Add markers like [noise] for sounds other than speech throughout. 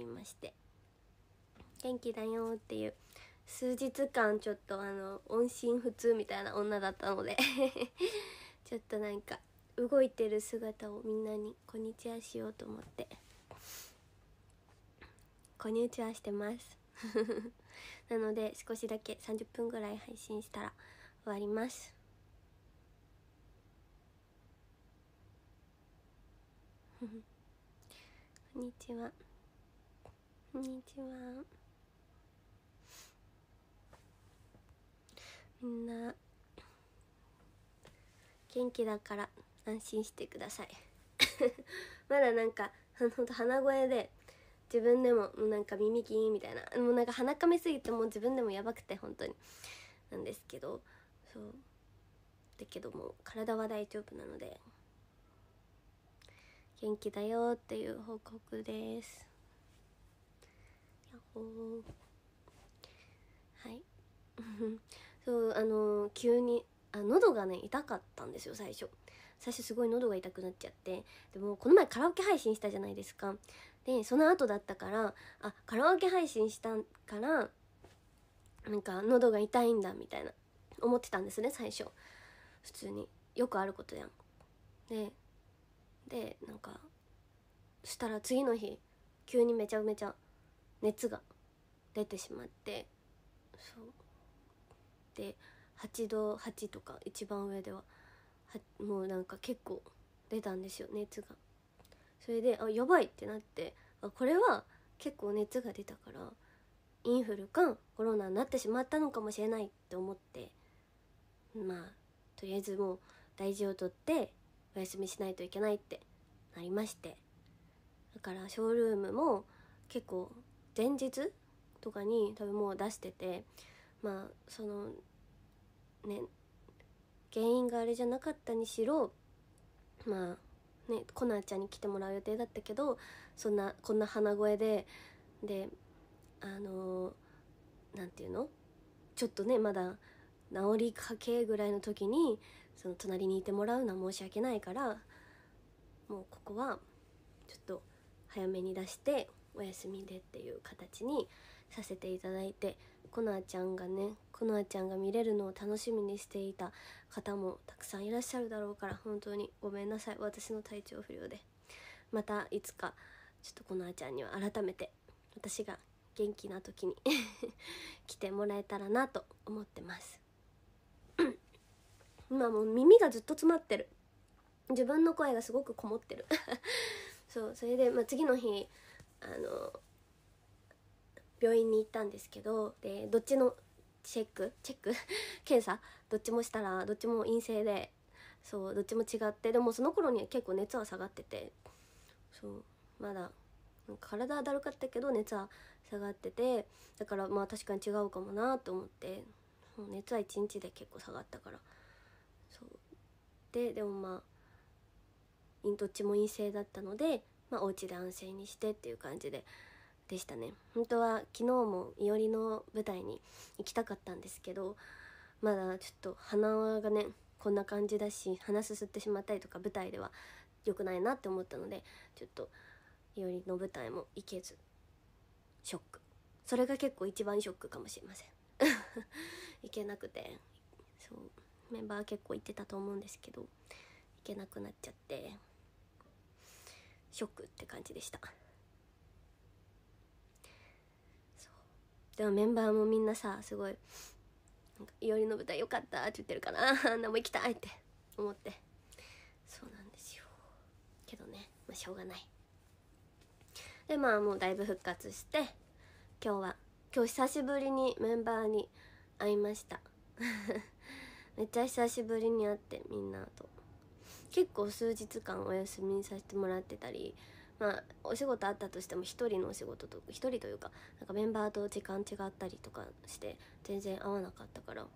りまして元気だよっていう数日間ちょっとあの音信不通みたいな女だったので [laughs] ちょっとなんか動いてる姿をみんなに「こんにちは」しようと思って「こんにちは」してます [laughs] なので少しだけ30分ぐらい配信したら終わります [laughs] こんにちは。こんにちはみんな元気だから安心してください [laughs] まだなんかほんと鼻声で自分でももうなんか耳キーンみたいなもうなんか鼻かみすぎてもう自分でもやばくて本当になんですけどそうだけども体は大丈夫なので元気だよっていう報告ですはい [laughs] そうあのー、急にあ喉がね痛かったんですよ最初最初すごい喉が痛くなっちゃってでもこの前カラオケ配信したじゃないですかでその後だったからあカラオケ配信したからなんか喉が痛いんだみたいな思ってたんですね最初普通によくあることやんででなんかしたら次の日急にめちゃめちゃ熱が出てしまってそうで8度8とか一番上でははもうなんか結構出たんですよ熱がそれであやばいってなってあこれは結構熱が出たからインフルかコロナになってしまったのかもしれないって思ってまあとりあえずもう大事をとってお休みしないといけないってなりましてだからショールームも結構前日とかに多分もう出しててまあそのね原因があれじゃなかったにしろまあねコナーちゃんに来てもらう予定だったけどそんなこんな鼻声でであの何て言うのちょっとねまだ治りかけぐらいの時にその隣にいてもらうのは申し訳ないからもうここはちょっと早めに出してお休みでっていう形にさせていただいてコナーちゃんがねコナーちゃんが見れるのを楽しみにしていた方もたくさんいらっしゃるだろうから本当にごめんなさい私の体調不良でまたいつかちょっとコナーちゃんには改めて私が元気な時に [laughs] 来てもらえたらなと思ってます [coughs] 今もう耳がずっと詰まってる自分の声がすごくこもってる [laughs] そうそれで、まあ、次の日あの病院に行ったんですけどでどっちのチェックチェック [laughs] 検査どっちもしたらどっちも陰性でそうどっちも違ってでもその頃には結構熱は下がっててそうまだ体はだるかったけど熱は下がっててだからまあ確かに違うかもなと思ってそう熱は1日で結構下がったからそうででもまあどっちも陰性だったのでまあ、お家で安静にしてっていう感じででしたね本当は昨日もいおりの舞台に行きたかったんですけどまだちょっと鼻がねこんな感じだし鼻すすってしまったりとか舞台では良くないなって思ったのでちょっといおりの舞台も行けずショックそれが結構一番ショックかもしれません [laughs] 行けなくてそうメンバー結構行ってたと思うんですけど行けなくなっちゃってショックって感じでしたでもメンバーもみんなさすごい「いおりの舞台よかった」って言ってるかな [laughs] あんなも行きたいって思ってそうなんですよけどね、まあ、しょうがないでまあもうだいぶ復活して今日は今日久しぶりにメンバーに会いました [laughs] めっちゃ久しぶりに会ってみんなと結構数日間お休みさせてもらってたりまあお仕事あったとしても一人のお仕事と1人というかなんかメンバーと時間違ったりとかして全然合わなかったから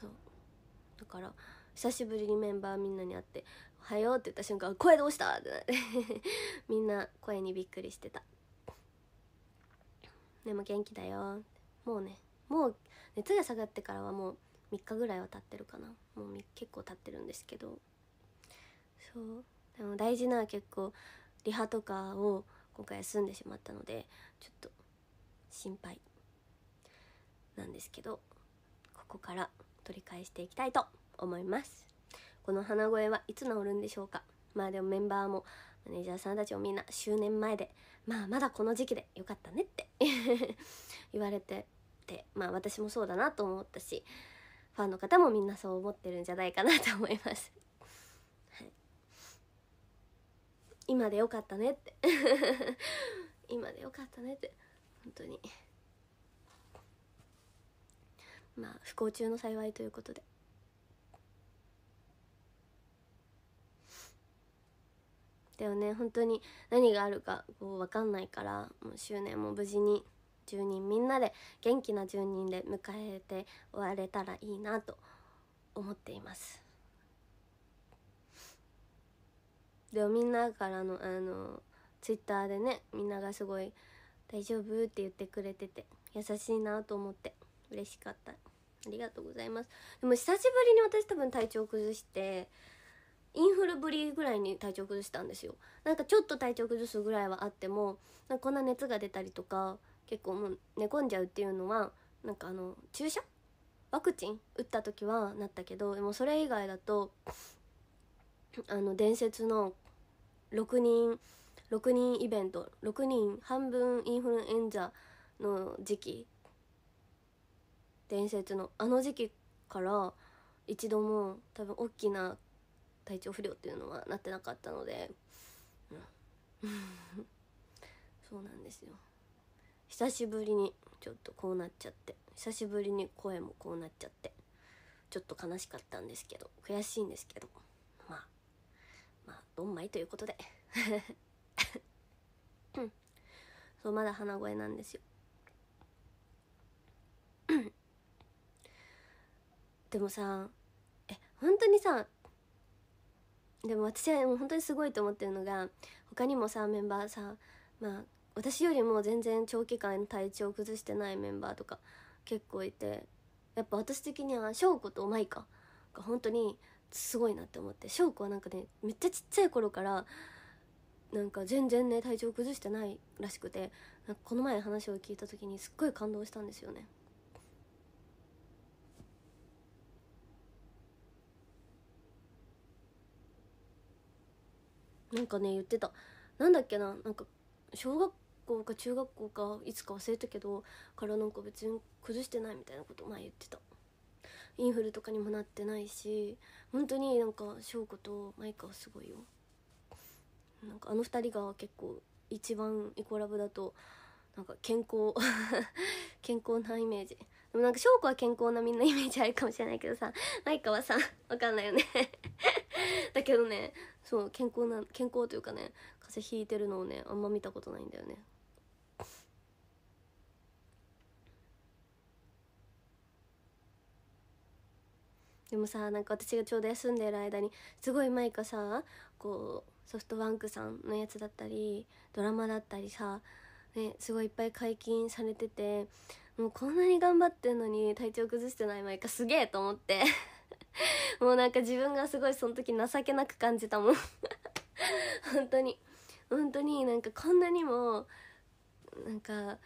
そうだから久しぶりにメンバーみんなに会って「おはよう」って言った瞬間「声どうした?」ってなって [laughs] みんな声にびっくりしてたでも元気だよもうねもう熱が下がってからはもう3日ぐらいは経ってるかなもう結構経ってるんですけどそうでも大事な結構リハとかを今回休んでしまったのでちょっと心配なんですけどここから取り返していきたいと思いますこの鼻声はいつ治るんでしょうかまあでもメンバーもマネージャーさんたちもみんな周年前でまあまだこの時期でよかったねって [laughs] 言われててまあ私もそうだなと思ったしファンの方もみんなそう思ってるんじゃないかなと思います今でよかったねって [laughs] 今でよかったねって本当にまあ不幸中の幸いということでだよね本当に何があるかこう分かんないからもう周年も無事に住人みんなで元気な住人で迎えて終われたらいいなと思っています。でもみんなからのあのツイッターでねみんながすごい「大丈夫?」って言ってくれてて優しいなと思って嬉しかったありがとうございますでも久しぶりに私多分体調崩してインフルぶりぐらいに体調崩したんですよなんかちょっと体調崩すぐらいはあってもなんかこんな熱が出たりとか結構もう寝込んじゃうっていうのはなんかあの注射ワクチン打った時はなったけどでもそれ以外だとあの伝説の6人6人イベント6人半分インフルエンザの時期伝説のあの時期から一度も多分大きな体調不良っていうのはなってなかったので、うん、[laughs] そうなんですよ久しぶりにちょっとこうなっちゃって久しぶりに声もこうなっちゃってちょっと悲しかったんですけど悔しいんですけど。4枚ということで [laughs] そうまだ鼻声なんですよでもさえ本当にさでも私はもう本当にすごいと思ってるのが他にもさメンバーさまあ私よりも全然長期間体調を崩してないメンバーとか結構いてやっぱ私的には翔子とマイカが本当にすごいなって思って翔子はなんかねめっちゃちっちゃい頃からなんか全然ね体調崩してないらしくてこの前話を聞いた時にすっごい感動したんですよね。なんかね言ってたなんだっけななんか小学校か中学校かいつか忘れたけどからなんか別に崩してないみたいなこと前言ってたインフルとかにもなってないし本当になんか翔子とマイカはすごいよなんかあの2人が結構一番イコラブだとなんか健康 [laughs] 健康なイメージでもなんか翔子は健康なみんなイメージあるかもしれないけどさマイカはさわかんないよね [laughs] だけどねそう健康な健康というかね風邪ひいてるのをねあんま見たことないんだよねでもさなんか私がちょうど休んでる間にすごいマイカさこうソフトバンクさんのやつだったりドラマだったりさ、ね、すごいいっぱい解禁されててもうこんなに頑張ってんのに体調崩してないマイカすげえと思って [laughs] もうなんか自分がすごいその時情けなく感じたもん [laughs] 本当に本当になんかこんなにもなんか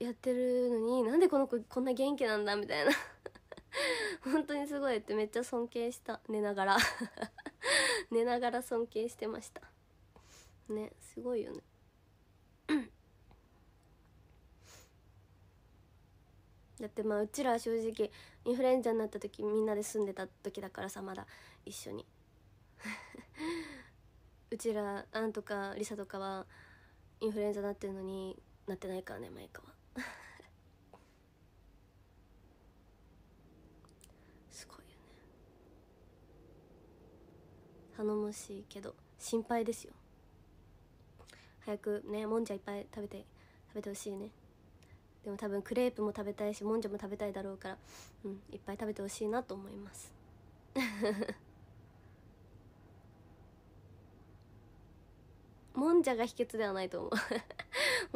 やってるのになんでこの子こんな元気なんだみたいな [laughs] 本当にすごいってめっちゃ尊敬した寝ながら [laughs] 寝ながら尊敬してましたねすごいよね [coughs] だってまあうちらは正直インフルエンザになった時みんなで住んでた時だからさまだ一緒に [laughs] うちらアンとかリサとかはインフルエンザなってるのになってないからねマイカは頼もしいけど心配ですよ早くねもんじゃいっぱい食べて食べてほしいねでも多分クレープも食べたいしもんじゃも食べたいだろうから、うん、いっぱい食べてほしいなと思います [laughs] もんじゃが秘訣ではないと思う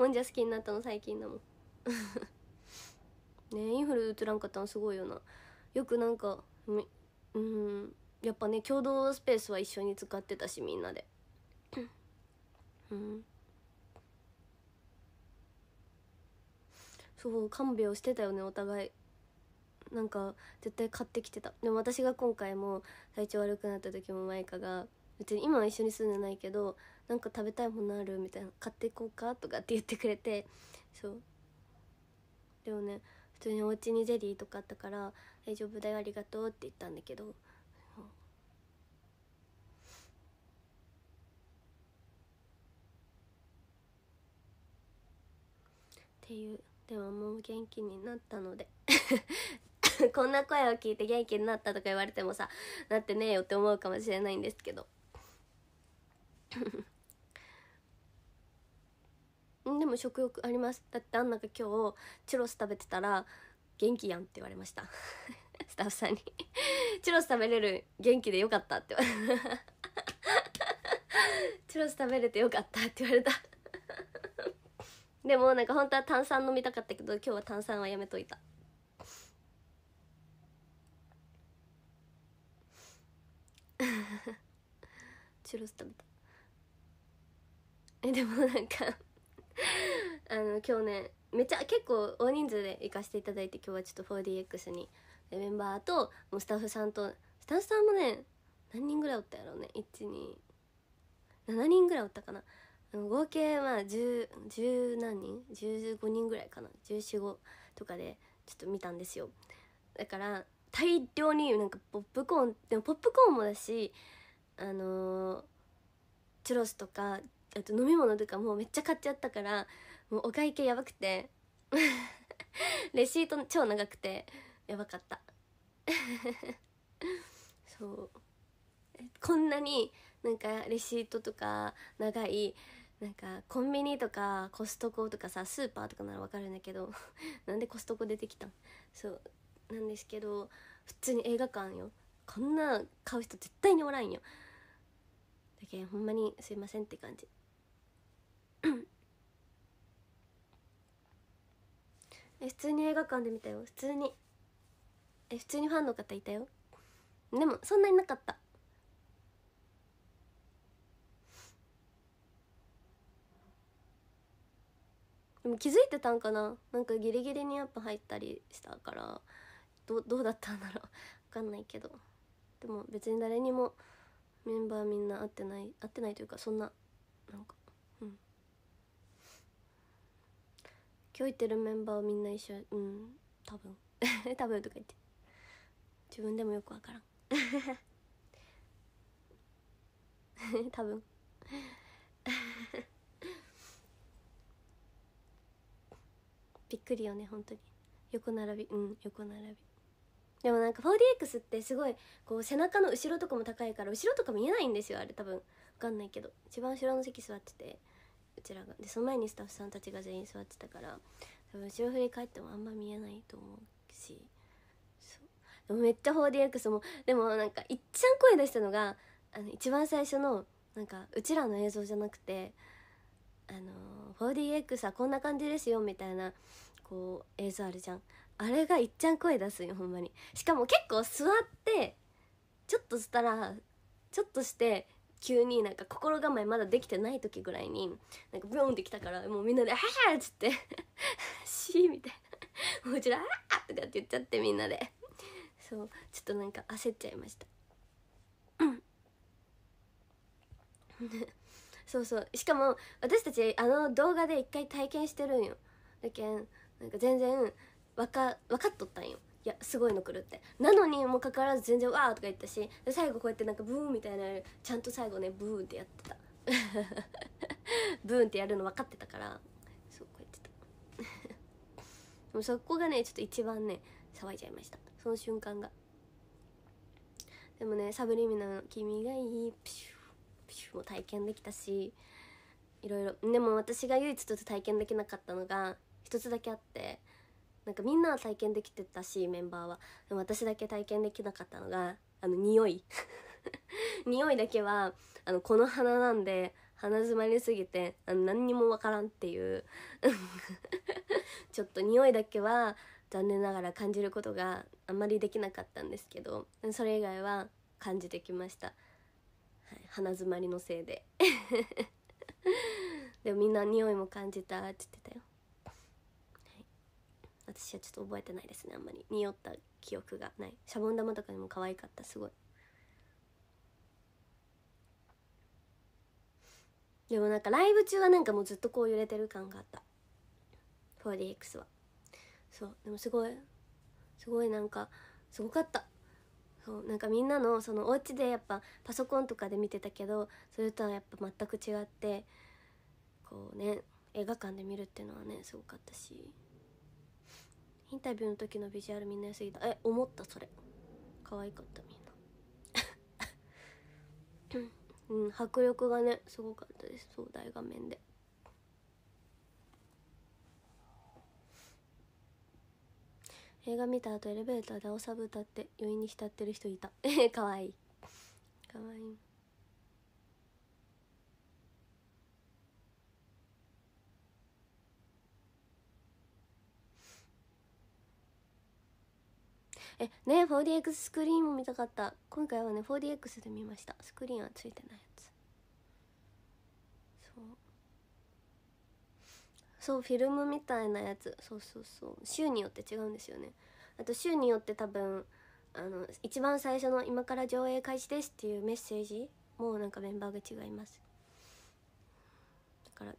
もんじゃ好きになったの最近だもん [laughs] ねインフルうつらんかったのすごいよなよくなんかうんやっぱね共同スペースは一緒に使ってたしみんなでうんそう看病してたよねお互いなんか絶対買ってきてたでも私が今回も体調悪くなった時もマイカが別に今は一緒に住んでないけどなんか食べたいものあるみたいな買っていこうかとかって言ってくれてそうでもね普通にお家にゼリーとかあったから「大丈夫だよありがとう」って言ったんだけどっていうではもう元気になったので [laughs] こんな声を聞いて元気になったとか言われてもさなってねえよって思うかもしれないんですけど [laughs] でも食欲ありますだってあんなが今日チュロス食べてたら元気やんって言われました [laughs] スタッフさんにチュロス食べれる元気でよかったって言われチュロス食べれてよかったって言われたでもなんか本当は炭酸飲みたかったけど今日は炭酸はやめといたチュロス食べたえでもなんかあの今日ねめちゃ結構大人数で行かせていただいて今日はちょっと 4DX にメンバーともうスタッフさんとスタッフさんもね何人ぐらいおったやろうね127人ぐらいおったかな合計まあ十何人15人ぐらいかな145とかでちょっと見たんですよだから大量になんかポップコーンでもポップコーンもだしあのー、チュロスとかあと飲み物とかもうめっちゃ買っちゃったからもうお会計やばくて [laughs] レシート超長くてやばかった [laughs] そうこんなになんかレシートとか長いなんかコンビニとかコストコとかさスーパーとかならわかるんだけど [laughs] なんでコストコ出てきたんそうなんですけど普通に映画館よこんな買う人絶対におらんよだけほんまにすいませんって感じ [coughs] え普通に映画館で見たよ普通にえ普通にファンの方いたよでもそんなになかったでも気づいてたんかななんかギリギリにやっぱ入ったりしたからどどうだったんだろう分かんないけどでも別に誰にもメンバーみんな会ってない会ってないというかそんななんかうん今日行ってるメンバーみんな一緒うん多分 [laughs] 多分とか言って自分でもよく分からん [laughs] 多分びっくりよね本当に横並びうん横並びでもなんか 4DX ってすごいこう背中の後ろとかも高いから後ろとか見えないんですよあれ多分分かんないけど一番後ろの席座っててうちらがでその前にスタッフさんたちが全員座ってたから多分後ろ振り返ってもあんま見えないと思うしそうでもめっちゃ 4DX もでもなんかいっちゃん声出したのがあの一番最初のなんかうちらの映像じゃなくてあのー 4DX はこんな感じですよみたいなこう映像あるじゃんあれがいっちゃん声出すよほんまにしかも結構座ってちょっとしたらちょっとして急になんか心構えまだできてない時ぐらいになんかブーンってきたからもうみんなで「はあ!」っつって「しー」みたいな「もうちらああ!」とかって言っちゃってみんなでそうちょっとなんか焦っちゃいました。うんそうそうしかも私たちあの動画で一回体験してるんよだけんなんか全然分か分かっとったんよいやすごいの来るってなのにもかかわらず全然「わー」とか言ったし最後こうやってなんかブーンみたいなちゃんと最後ねブーンってやってた [laughs] ブーンってやるの分かってたからそうこうやってた [laughs] もそこがねちょっと一番ね騒いじゃいましたその瞬間がでもねサブリミナルの「君がいい」プシュも体験できたしいろいろでも私が唯一ちょっと体験できなかったのが一つだけあってなんかみんなは体験できてたしメンバーはでも私だけ体験できなかったのがあの匂い [laughs] 匂いだけはあのこの鼻なんで鼻詰まりすぎてあの何にもわからんっていう [laughs] ちょっと匂いだけは残念ながら感じることがあんまりできなかったんですけどそれ以外は感じてきました。はい、鼻づまりのせいで [laughs] でもみんな匂いも感じたって言ってたよ、はい、私はちょっと覚えてないですねあんまり匂った記憶がないシャボン玉とかにも可愛かったすごいでもなんかライブ中はなんかもうずっとこう揺れてる感があった 4DX はそうでもすごいすごいなんかすごかったそうなんかみんなのそのお家でやっぱパソコンとかで見てたけどそれとはやっぱ全く違ってこうね映画館で見るっていうのはねすごかったしインタビューの時のビジュアルみんな良すぎたえ思ったそれ可愛かったみんな [laughs] うん迫力がねすごかったですそう大画面で映画見た後エレベーターで青さぶ歌って余韻に浸ってる人いた [laughs] えかわいいかわいいえね 4DX スクリーンも見たかった今回はね 4DX で見ましたスクリーンはついてないそうフィルムみたいなやつそうそうそう週によって違うんですよねあと週によって多分あの一番最初の「今から上映開始です」っていうメッセージもうなんかメンバーが違いますだから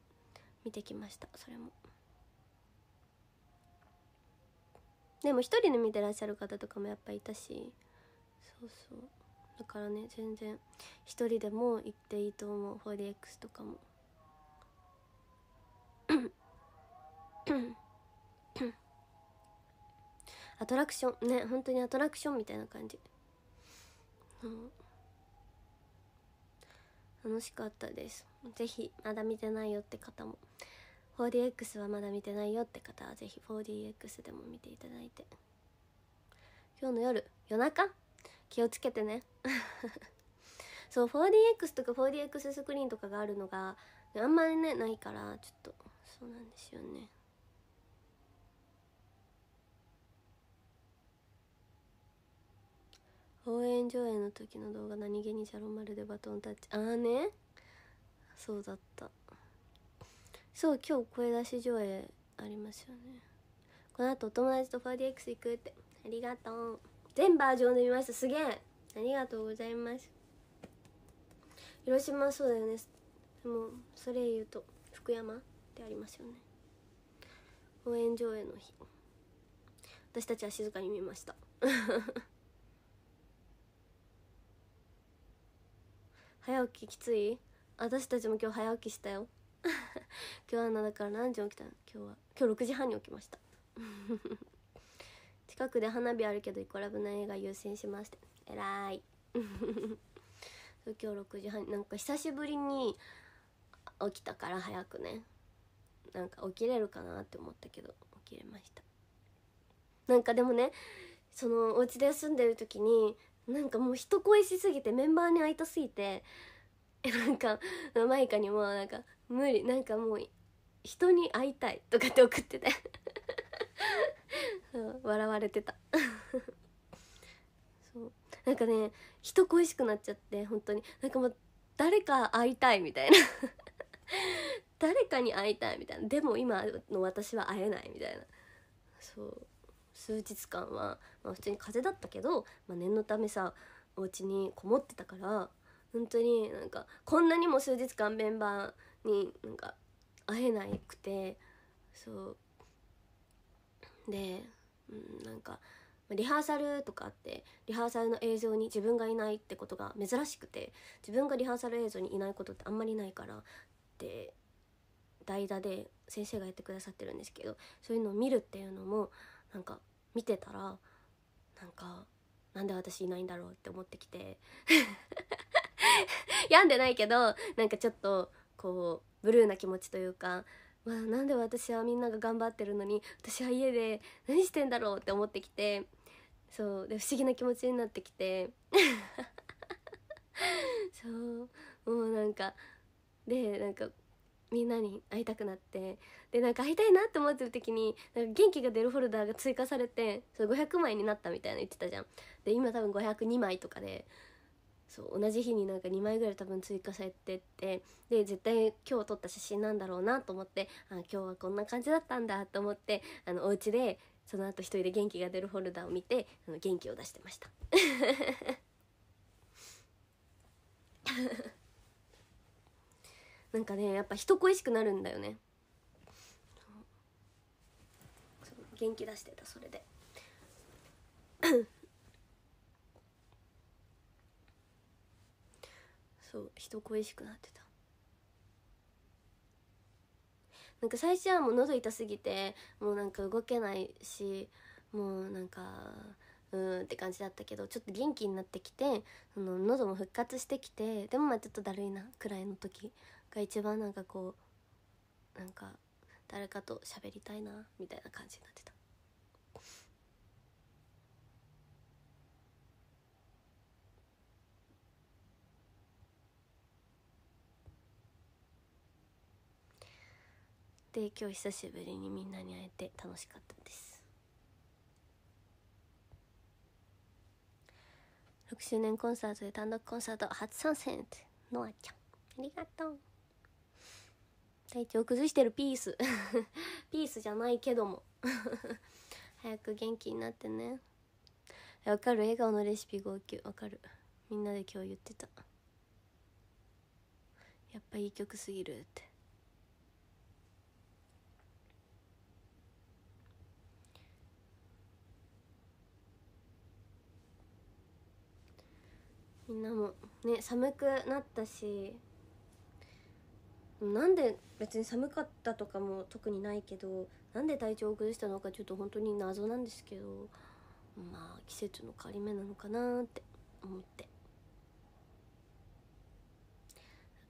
見てきましたそれもでも一人で見てらっしゃる方とかもやっぱいたしそうそうだからね全然一人でも行っていいと思う 4DX とかも [coughs] アトラクションね本当にアトラクションみたいな感じ、楽しかったです是非まだ見てないよって方も 4DX はまだ見てないよって方は是非 4DX でも見ていただいて今日の夜夜中気をつけてね [laughs] そう 4DX とか 4DX スクリーンとかがあるのがあんまりねないからちょっとそうなんですよね応援上映の時の動画何気にじゃマ丸でバトンタッチああねそうだったそう今日声出し上映ありますよねこの後お友達と 4DX 行くってありがとう全バージョンで見ましたすげえありがとうございます広島そうだよねでもそれ言うと福山ってありますよね応援上映の日私たちは静かに見ました早起ききつい私たちも今日早起きしたよ [laughs] 今日アなだから何時起きたの今日は今日6時半に起きました [laughs] 近くで花火あるけどイコラブの映画優先しまして偉い [laughs] 今日6時半なんか久しぶりに起きたから早くねなんか起きれるかなって思ったけど起きれましたなんかでもねそのお家で住んでる時になんかもう人恋しすぎてメンバーに会いたすぎてえ [laughs] なんかマイカにもなんか無理なんかもう人に会いたいとかって送ってて [laughs] 笑われてた [laughs] そうなんかね人恋しくなっちゃって本当になんかもう誰か会いたいみたいな誰かに会いたいみたいなでも今の私は会えないみたいなそう数日間は、まあ、普通に風邪だったけど、まあ、念のためさお家にこもってたから本当になんかこんなにも数日間メンバーになんか会えなくてそうで、うん、なんかリハーサルとかあってリハーサルの映像に自分がいないってことが珍しくて自分がリハーサル映像にいないことってあんまりないからって代打で先生がやってくださってるんですけどそういうのを見るっていうのもなんか見てたらなんかなんで私いないんだろうって思ってきて [laughs] 病んでないけどなんかちょっとこうブルーな気持ちというかあ、なんで私はみんなが頑張ってるのに私は家で何してんだろうって思ってきてそうで不思議な気持ちになってきて [laughs] そうもうなんかでなんかみんなに会いたくなってでなんか会いたいなって思ってる時になんか元気が出るフォルダーが追加されてそれ500枚になったみたいな言ってたじゃんで今多分502枚とかでそう同じ日になんか2枚ぐらい多分追加されてってで絶対今日撮った写真なんだろうなと思ってあ今日はこんな感じだったんだと思ってあのお家でその後一人で元気が出るフォルダーを見てあの元気を出してました。[laughs] なんかねやっぱ人恋しくなるんだよね元気出してたそれで [coughs] そう人恋しくなってたなんか最初はもう喉痛すぎてもうなんか動けないしもうなんかうーんって感じだったけどちょっと元気になってきてその喉も復活してきてでもまあちょっとだるいなくらいの時が一番なんかこうなんか誰かと喋りたいなみたいな感じになってた。で今日久しぶりにみんなに会えて楽しかったです6周年コンサートで単独コンサート初参戦のあちゃんありがとう体調崩してるピース [laughs] ピースじゃないけども [laughs] 早く元気になってねわかる笑顔のレシピ号泣わかるみんなで今日言ってたやっぱいい曲すぎるってみんなもね寒くなったしなんで別に寒かったとかも特にないけどなんで体調を崩したのかちょっと本当に謎なんですけどまあ季節の変わり目なのかなって思って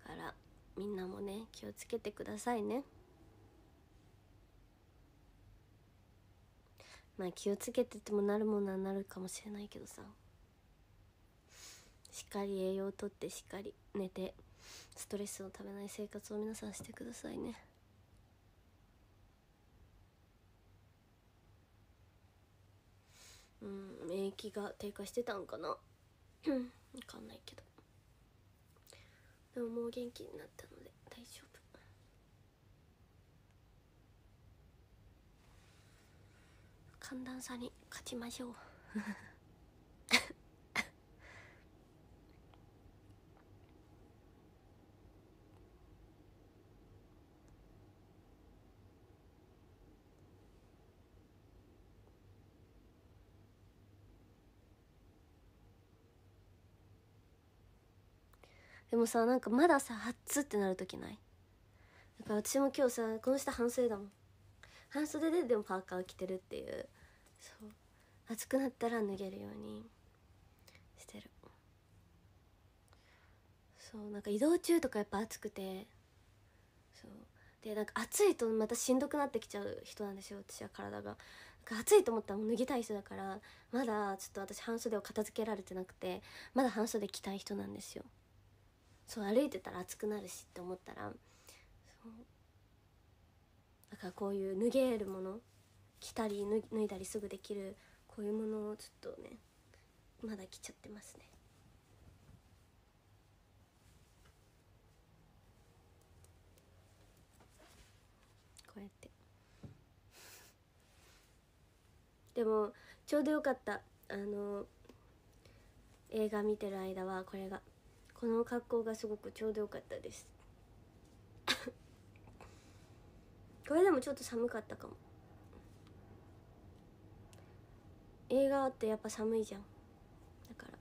だからみんなもね気をつけてくださいねまあ気をつけててもなるものはなるかもしれないけどさしっかり栄養とってしっかり寝て。ストレスをためない生活を皆さんしてくださいねうん免疫が低下してたんかな分 [coughs] かんないけどでももう元気になったので大丈夫寒暖差に勝ちましょうでもさなんかまださ初ってなる時ないだから私も今日さこの下半袖だもん半袖ででもパーカー着てるっていうそう暑くなったら脱げるようにしてるそうなんか移動中とかやっぱ暑くてそうでなんか暑いとまたしんどくなってきちゃう人なんですよ私は体が暑いと思ったらもう脱ぎたい人だからまだちょっと私半袖を片付けられてなくてまだ半袖着たい人なんですよそう歩いてたら暑くなるしって思ったらだからこういう脱げるもの着たり脱いだりすぐできるこういうものをちょっとねまだ着ちゃってますね。こうやって [laughs] でもちょうどよかったあの映画見てる間はこれがこの格好がすごくちょうどよかったです [laughs] これでもちょっと寒かったかも映画ってやっぱ寒いじゃんだからだ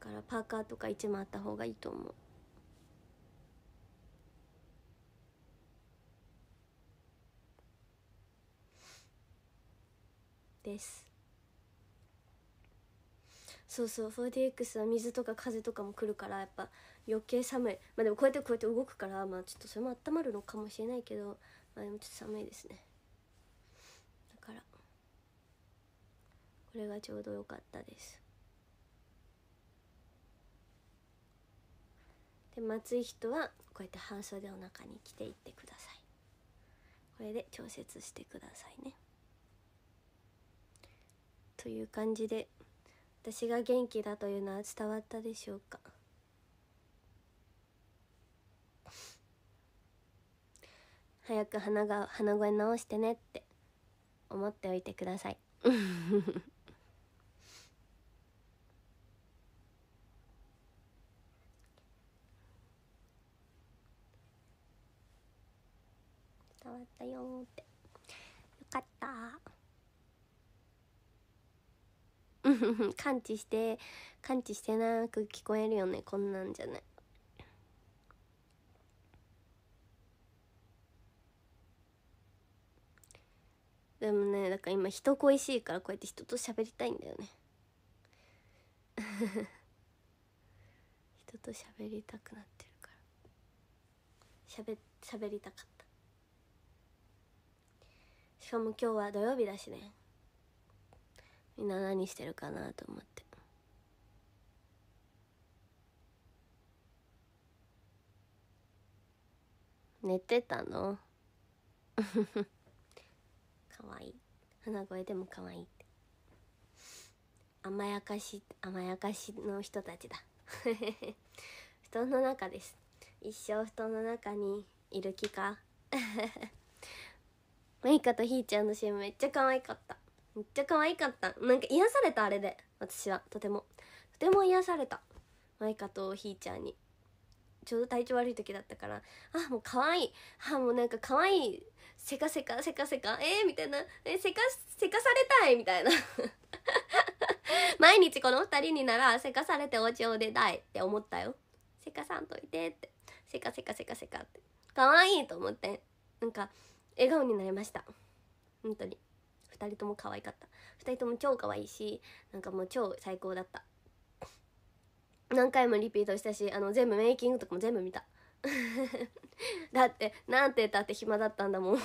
からパーカーとか1枚あった方がいいと思うですそうそう 4DX は水とか風とかも来るからやっぱ余計寒いまあでもこうやってこうやって動くからまあちょっとそれも温まるのかもしれないけどまあでもちょっと寒いですねだからこれがちょうど良かったですで暑い人はこうやって半袖お中に着ていってくださいこれで調節してくださいねという感じで私が元気だというのは伝わったでしょうか早く鼻が鼻声直してねって思っておいてください [laughs] 伝わったよってよかった [laughs] 感知して感知してなく聞こえるよねこんなんじゃないでもねだから今人恋しいからこうやって人と喋りたいんだよね [laughs] 人と喋りたくなってるから喋喋りたかったしかも今日は土曜日だしねみんな何してるかなと思って。寝てたのかわ [laughs] いい鼻声でもかわいいって甘やかし甘やかしの人たちだ [laughs] 布団の中です一生布団の中にいる気か [laughs] メイカとひーちゃんのシーンめっちゃ可愛かっためっちゃ可愛かったなんか癒されたあれで私はとてもとても癒されたマイカとひーちゃんにちょうど体調悪い時だったからあもう可愛いあもうなんか可愛いせかせかせかせかえー、みたいなえせかせかされたいみたいな [laughs] 毎日この2人にならせかされてお家を出たいって思ったよせかさんといてってせかせかせかせかって可愛いと思ってなんか笑顔になりました本当に2人とも可愛かった2人とも超可愛いしなんかもう超最高だった何回もリピートしたしあの全部メイキングとかも全部見た [laughs] だってなんて言ったって暇だったんだもん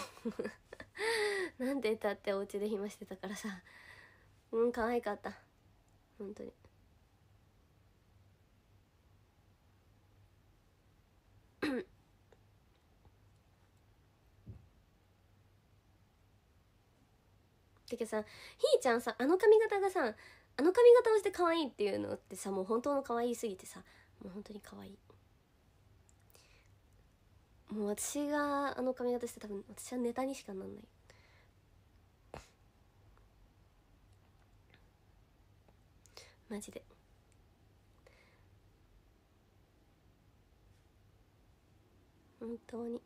[laughs] なんて言ったってお家で暇してたからさうん可愛かった本当にてけさひーちゃんさあの髪型がさあの髪型をして可愛いっていうのってさもう本当の可愛いすぎてさもう本当に可愛いもう私があの髪型して多分私はネタにしかなんないマジで本当に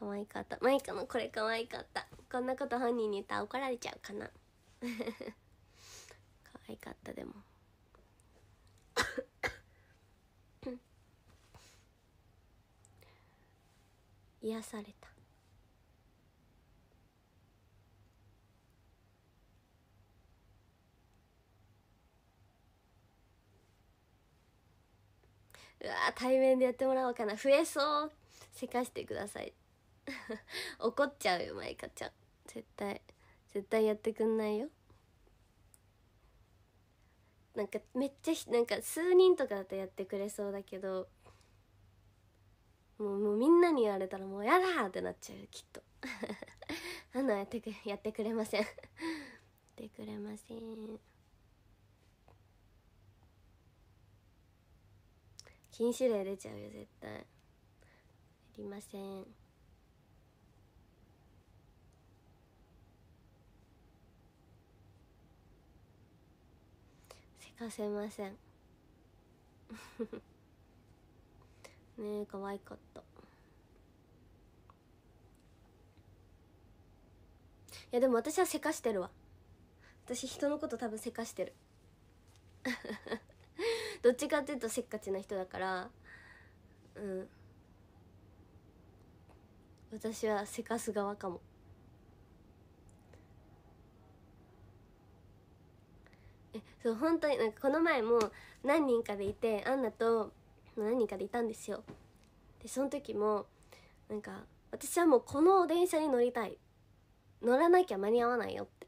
可愛かったマイカのこれ可愛かったこんなこと本人に言ったら怒られちゃうかな [laughs] 可愛かったでも [coughs] 癒されたうわ対面でやってもらおうかな増えそうせかしてください [laughs] 怒っちゃうよ舞香ちゃん絶対絶対やってくんないよなんかめっちゃなんか数人とかだとやってくれそうだけどもうもうみんなに言われたらもうやだってなっちゃうきっと [laughs] あのやってくやってくれません [laughs] やってくれません禁止令出ちゃうよ絶対ありません出せません [laughs] ねえ可愛かったいやでも私はせかしてるわ私人のこと多分せかしてる [laughs] どっちかっていうとせっかちな人だからうん私はせかす側かもそう本当になんかこの前も何人かでいてアンナと何人かでいたんですよでその時もなんか私はもうこの電車に乗りたい乗らなきゃ間に合わないよって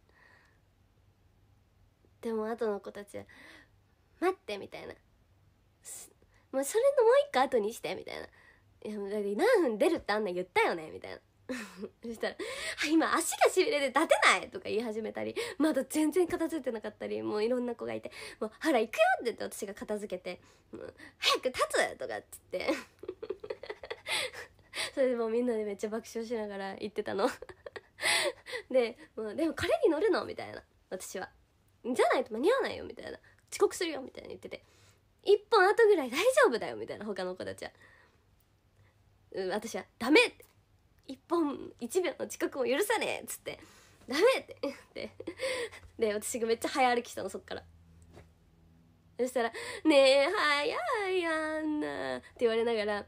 でも後の子たちは「待って」みたいな「もうそれのもう一個後にして」みたいな「いや何分出るってあんな言ったよね」みたいな [laughs] そしたら「今足がしびれて立てない!」とか言い始めたりまだ全然片付いてなかったりもういろんな子がいて「もうほら行くよ!」って言って私が片付けて「もう早く立つ!」とかっつって [laughs] それでもうみんなでめっちゃ爆笑しながら行ってたの [laughs] でもう「でも彼に乗るの?」みたいな私は「じゃないと間に合わないよ」みたいな「遅刻するよ」みたいな言ってて「1本後ぐらい大丈夫だよ」みたいな他の子たちは。私は「ダメ!」って1本1秒の遅刻も許さねえっつって「ダメ!」って言ってで私がめっちゃ早歩きしたのそっからそしたら「ねえ早いやんな」って言われながら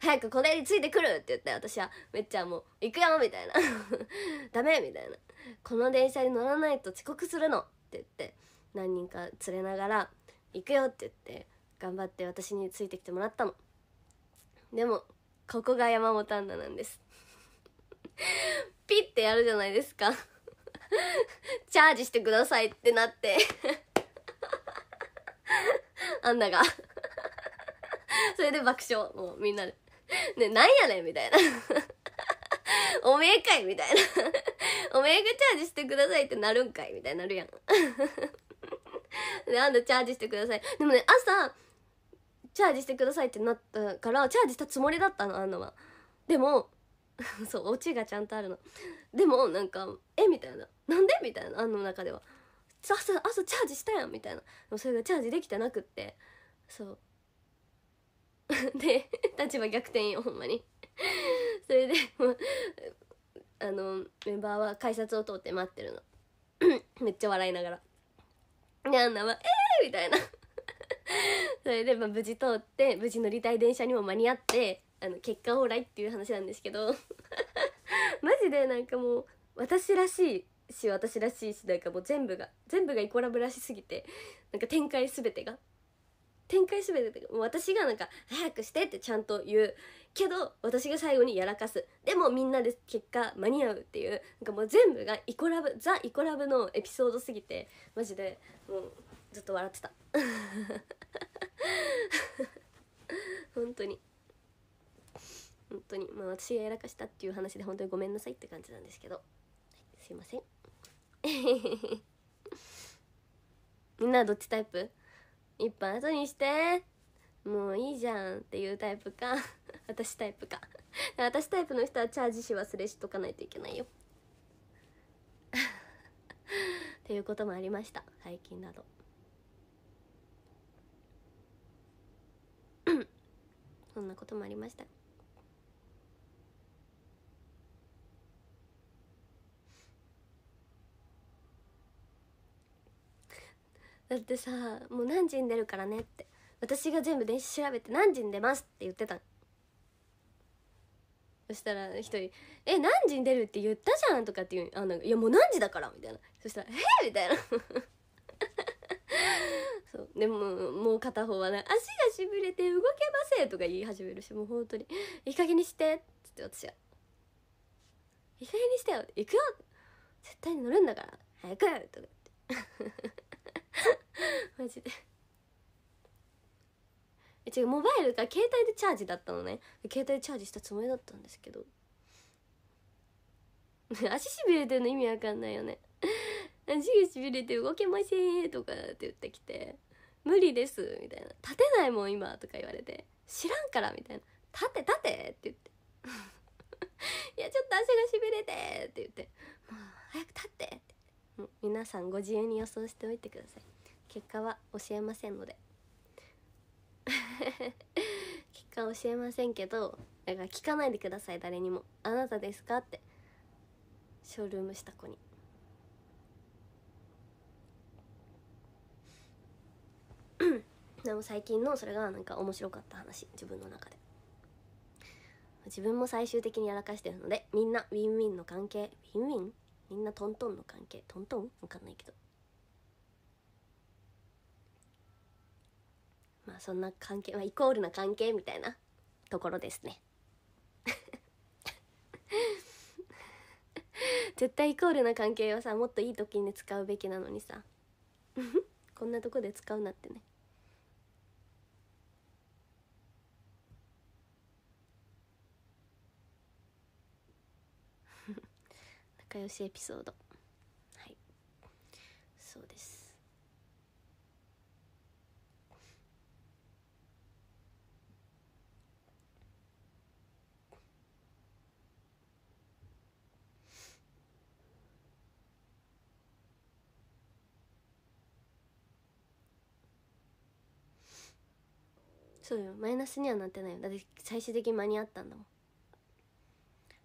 早くこれについてくるって言って私はめっちゃもう「行くよ」みたいな「[laughs] ダメ」みたいな「この電車に乗らないと遅刻するの」って言って何人か連れながら「行くよ」って言って頑張って私についてきてもらったのでもここが山本アンナなんです [laughs] ピッてやるじゃないですか [laughs] チャージしてくださいってなって [laughs] アンナがそれで爆笑もうみんなで「ねなんやねん」みたいなおめえかいみたいな。おめえがチャージしてくださいってなるんかいみたいになるやん。で、あんたチャージしてください。でもね、朝、チャージしてくださいってなったからチャージしたつもりだったのあんなはでも [laughs] そうオチがちゃんとあるのでもなんか「えみたいな「なんで?」みたいなあんの中では「朝朝チャージしたやん」みたいなでもそれがチャージできてなくってそう [laughs] で立場逆転よほんまに [laughs] それであのメンバーは改札を通って待ってるの [coughs] めっちゃ笑いながらであんなは「えー!」みたいな [laughs] それでまあ無事通って無事乗りたい電車にも間に合ってあの結果オーライっていう話なんですけど [laughs] マジでなんかもう私らしいし私らしいしなんかもう全部が全部がイコラブらしすぎてなんか展開全てが展開全てがもう私がなんか「早くして」ってちゃんと言うけど私が最後にやらかすでもみんなで結果間に合うっていうなんかもう全部がイコラブザ・イコラブのエピソードすぎてマジでもう。ずっと笑ってた [laughs] 本当に本当にまあ私がやらかしたっていう話で本当にごめんなさいって感じなんですけど、はい、すいません [laughs] みんなはどっちタイプ一般後にしてもういいじゃんっていうタイプか [laughs] 私タイプか私タイプの人はチャージし忘れしとかないといけないよっていうこともありました最近など。そんなこともありましただってさもう何時に出るからねって私が全部電子調べて何時に出ますって言ってたそしたら一人「え何時に出るって言ったじゃん」とかって言うあのいやもう何時だから」みたいなそしたら「えー、みたいなでももう片方はね「足がしびれて動けません」とか言い始めるしもう本当に「いい加減にして」っつって私は「いい加減にしてよ行くよ絶対に乗るんだから早く!」とか言って [laughs] マジで。違うモバイルか、携帯でチャージだったのね携帯でチャージしたつもりだったんですけど [laughs] 足しびれてるの意味わかんないよね足がしびれて動けませんとかって言ってきて無理です」みたいな「立てないもん今」とか言われて「知らんから」みたいな「立て立て」って言って「[laughs] いやちょっと足がしびれて」って言って「もう早く立って」ってもう皆さんご自由に予想しておいてください結果は教えませんので [laughs] 結果教えませんけどだから聞かないでください誰にも「あなたですか?」ってショールームした子に。でも最近のそれがなんか面白かった話自分の中で自分も最終的にやらかしてるのでみんなウィンウィンの関係ウィンウィンみんなトントンの関係トントンわかんないけどまあそんな関係、はイコールな関係みたいなところですね [laughs] 絶対イコールな関係はさもっといい時に使うべきなのにさ [laughs] こんなとこで使うなってね良しエピソードはいそうですそうよマイナスにはなってないよだって最終的に間に合ったんだもん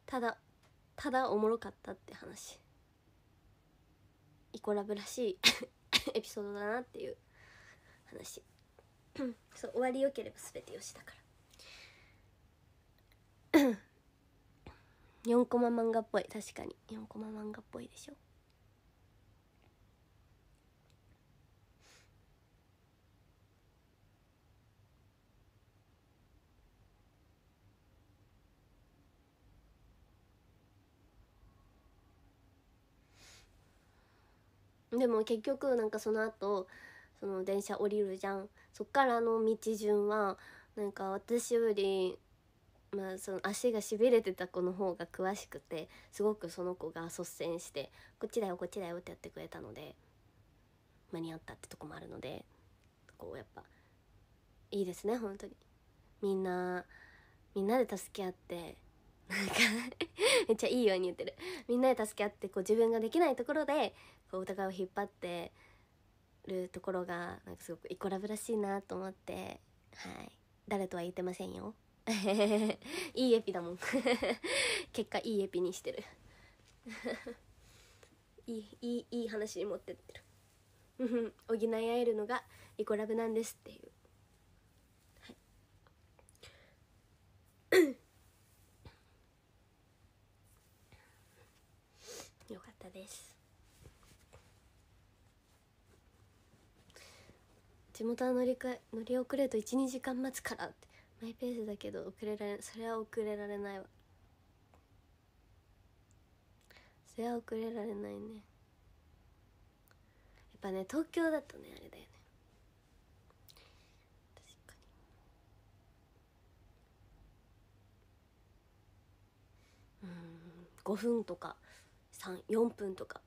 ただただおもろかったって話イコラブらしい [laughs] エピソードだなっていう話 [clears throat] そう終わりよければ全てよしだから4 [clears throat] コマ漫画っぽい確かに4コマ漫画っぽいでしょでも結局なんかその後その電車降りるじゃんそっからの道順はなんか私より、まあ、その足がしびれてた子の方が詳しくてすごくその子が率先して「こっちだよこっちだよ」ってやってくれたので間に合ったってとこもあるのでこうやっぱいいですね本当にみんなみんなで助け合ってなんか [laughs] めっちゃいいように言ってるみんなで助け合ってこう自分ができないところでこうお互いを引っ張ってるところがなんかすごくイコラブらしいなと思ってはい誰とは言ってませんよ [laughs] いいエピだもん [laughs] 結果いいエピにしてる [laughs] いいいいいい話に持ってってる補い合えるのがイコラブなんですっていう、はい、[coughs] よかったです地元は乗り換え乗り遅れると12時間待つからってマイペースだけど遅れられそれは遅れられないわそれは遅れられないねやっぱね東京だとねあれだよね確かにうん5分とか34分とか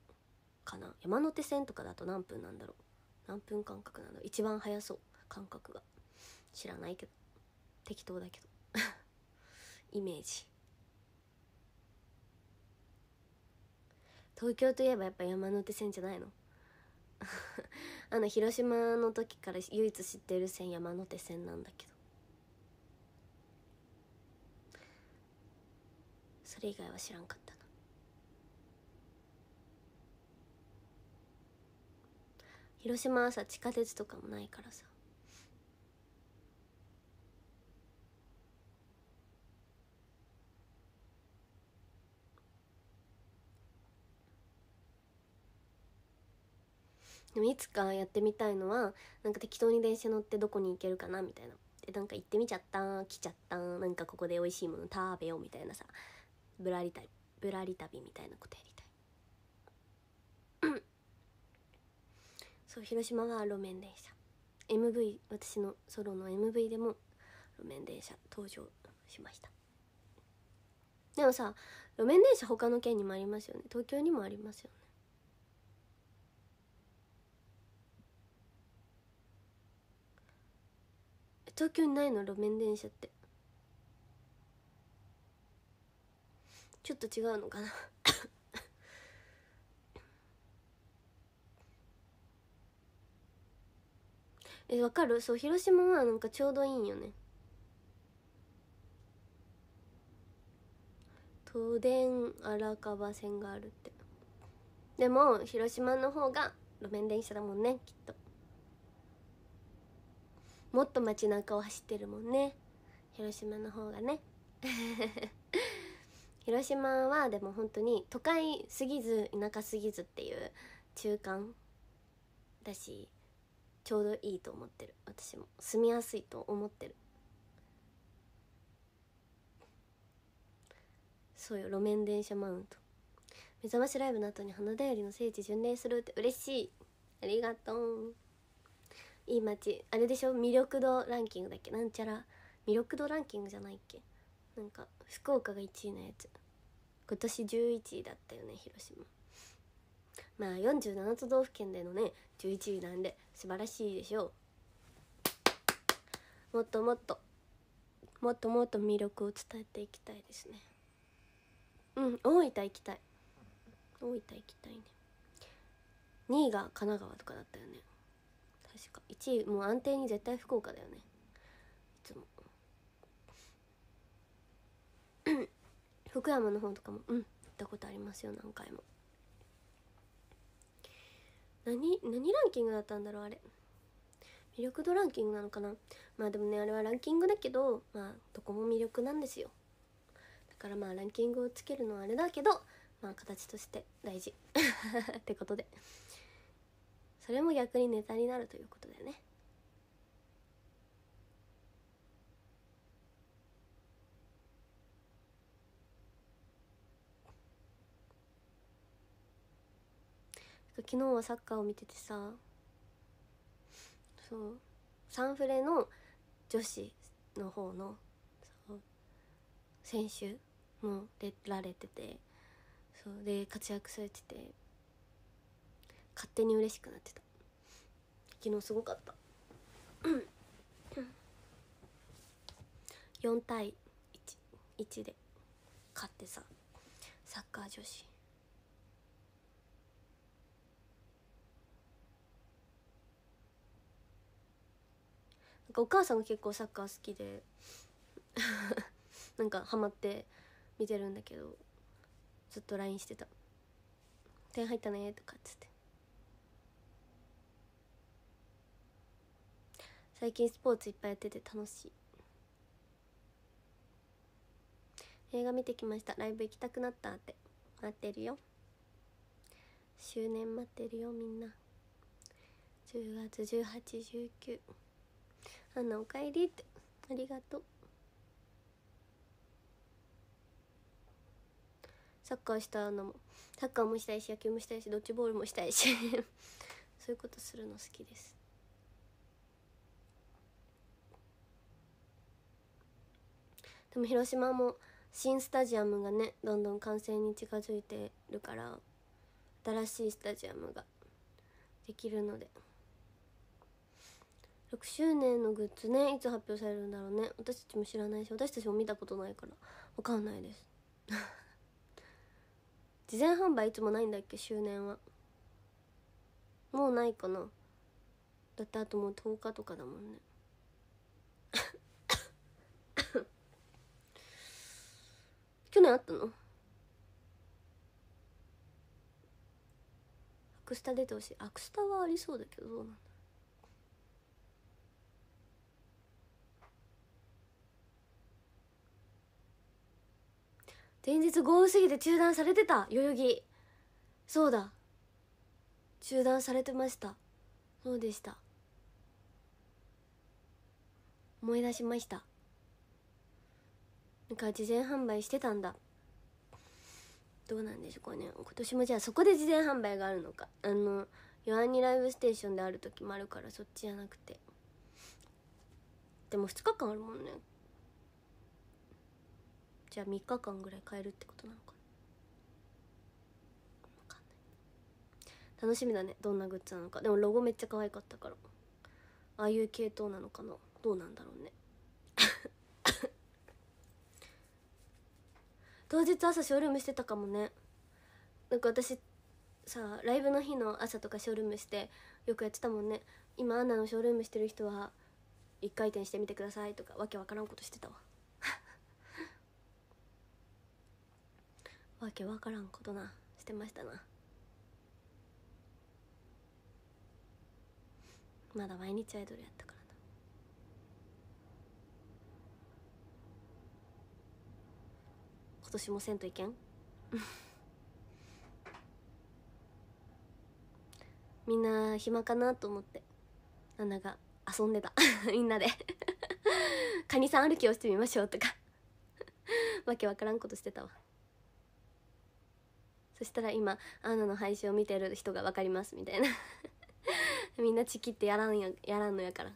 かな山手線とかだと何分なんだろう何分間隔なの一番早そう間隔が知らないけど適当だけど [laughs] イメージ東京といえばやっぱ山手線じゃないの [laughs] あの広島の時から唯一知ってる線山手線なんだけどそれ以外は知らんかった広島朝地下鉄とかもないからさでもいつかやってみたいのはなんか適当に電車乗ってどこに行けるかなみたいなでなんか行ってみちゃった来ちゃったなんかここで美味しいもの食べようみたいなさぶらり旅ぶらり旅みたいなことやりそう広島は路面電車 MV 私のソロの MV でも路面電車登場しましたでもさ路面電車他の県にもありますよね東京にもありますよね東京にないの路面電車ってちょっと違うのかなえわかるそう広島はなんかちょうどいいんよね東電荒川線があるってでも広島の方が路面電車だもんねきっともっと街中を走ってるもんね広島の方がね [laughs] 広島はでも本当に都会すぎず田舎すぎずっていう中間だしちょうどいいと思ってる私も住みやすいと思ってるそうよ路面電車マウント目覚ましライブの後に花だよりの聖地巡礼するって嬉しいありがとういい街あれでしょ魅力度ランキングだっけなんちゃら魅力度ランキングじゃないっけなんか福岡が1位のやつ今年11位だったよね広島まあ47都道府県でのね11位なんで素晴らしいでしょうもっともっともっともっと魅力を伝えていきたいですねうん大分行きたい大分行きたいね2位が神奈川とかだったよね確か1位もう安定に絶対福岡だよねいつも [coughs] 福山の方とかもうん行ったことありますよ何回も何何ランキングだったんだろうあれ魅力度ランキングなのかなまあでもねあれはランキングだけどまあどこも魅力なんですよだからまあランキングをつけるのはあれだけどまあ形として大事 [laughs] ってことでそれも逆にネタになるということだよね昨日はサッカーを見ててさそうサンフレの女子の方の選手も出られててそうで活躍されてて勝手に嬉しくなってた昨日すごかった4対 1, 1で勝ってさサッカー女子なんかお母さんが結構サッカー好きで [laughs] なんかハマって見てるんだけどずっと LINE してた「点入ったね」とかっつって最近スポーツいっぱいやってて楽しい映画見てきましたライブ行きたくなったって待ってるよ周年待ってるよみんな10月1819アナおかえりってありがとうサッカーしたのもサッカーもしたいし野球もしたいしドッジボールもしたいし [laughs] そういうことするの好きですでも広島も新スタジアムがねどんどん完成に近づいてるから新しいスタジアムができるので。6周年のグッズねいつ発表されるんだろうね私たちも知らないし私たちも見たことないから分かんないです事 [laughs] 前販売いつもないんだっけ周年はもうないかなだってあともう10日とかだもんね [coughs] 去年あったのアクスタ出てほしいアクスタはありそうだけどどうなんだ前日豪雨すぎて中断されてた代々木そうだ中断されてましたそうでした思い出しましたなんか事前販売してたんだどうなんでしょうかね今年もじゃあそこで事前販売があるのかあのヨアニライブステーションである時もあるからそっちじゃなくてでも2日間あるもんねじゃあ3日間ぐらい変えるってことなのかなかんない楽しみだねどんなグッズなのかでもロゴめっちゃ可愛かったからああいう系統なのかなどうなんだろうね [laughs] 当日朝ショールームしてたかもねなんか私さライブの日の朝とかショールームしてよくやってたもんね今アンナのショールームしてる人は1回転してみてくださいとかわけわからんことしてたわわけわからんことなしてましたなまだ毎日アイドルやったからな今年もせんといけん [laughs] みんな暇かなと思ってなんが遊んでた [laughs] みんなで [laughs] カニさん歩きをしてみましょうとかわけわからんことしてたわそしたら今アンナの配信を見てる人が分かりますみたいな [laughs] みんなチキってやらんややらんのやから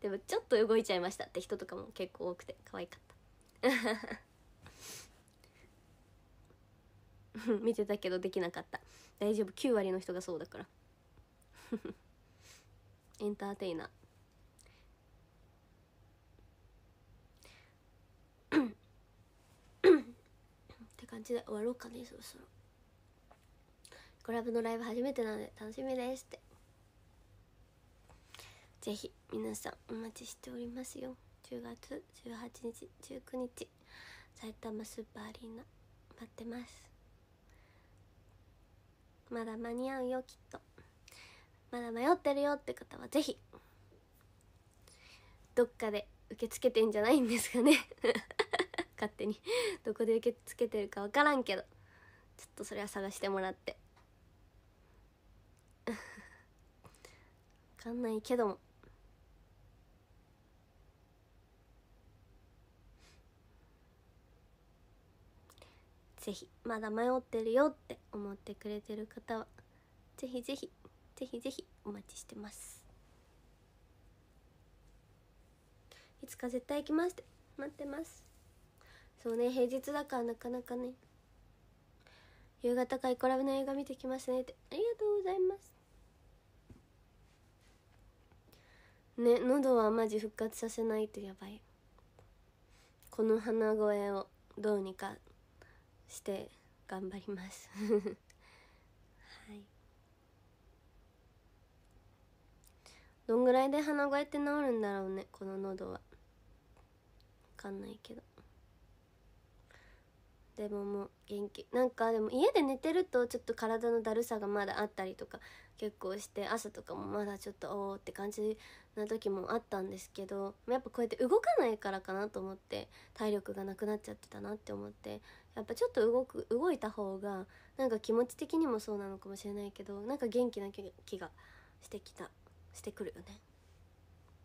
でもちょっと動いちゃいましたって人とかも結構多くて可愛かった [laughs] 見てたけどできなかった大丈夫9割の人がそうだから [laughs] エンターテイナー [coughs] [coughs] って感じで終わろうかねそろそろコラボのライブ初めてなので楽しみですってぜひ皆さんお待ちしておりますよ10月18日19日埼玉スーパーアリーナ待ってますまだ間に合うよきっとまだ迷ってるよって方はぜひどっかで受け付けてんじゃないんですかね [laughs] 勝手にどこで受け付けてるか分からんけどちょっとそれは探してもらってかんないけどもぜひまだ迷ってるよって思ってくれてる方はぜひぜひぜひぜひお待ちしてますいつか絶対行きますって待ってますそうね平日だからなかなかね夕方からイコラブの映画見てきますねってありがとうございますね喉はマジ復活させないとやばいこの鼻声をどうにかして頑張ります [laughs] はいどんぐらいで鼻声って治るんだろうねこの喉は分かんないけどでももう元気なんかでも家で寝てるとちょっと体のだるさがまだあったりとか結構して朝とかもまだちょっとおおって感じな時もあったんですけどやっぱこうやって動かないからかなと思って体力がなくなっちゃってたなって思ってやっぱちょっと動く動いた方がなんか気持ち的にもそうなのかもしれないけどなんか元気な気がしてきたしてくるよね。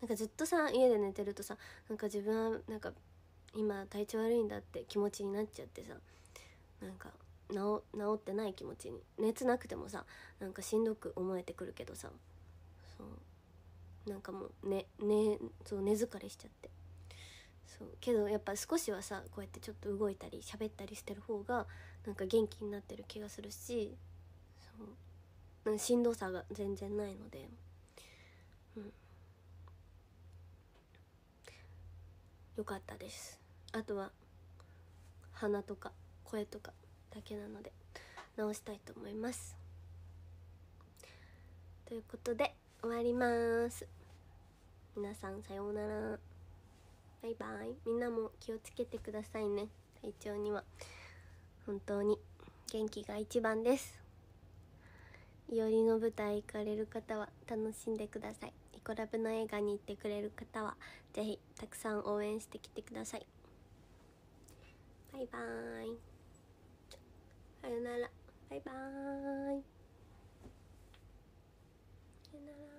なんかずっとさ家で寝てるとさなんか自分はなんか今体調悪いんだって気持ちになっちゃってさなんか治治ってない気持ちに熱なくてもさなんかしんどく思えてくるけどさそうなんかもうねねそう根疲れしちゃってそうけどやっぱ少しはさこうやってちょっと動いたり喋ったりしてる方がなんか元気になってる気がするしそうなんかしんどさが全然ないのでうんよかったですあとは鼻とか声とかだけなので直したいと思いますということで終わります皆さんさようならバイバイみんなも気をつけてくださいね体調には本当に元気が一番ですいおりの舞台行かれる方は楽しんでくださいイコラブの映画に行ってくれる方はぜひたくさん応援してきてくださいバイバーイさよならバイバーイさよなら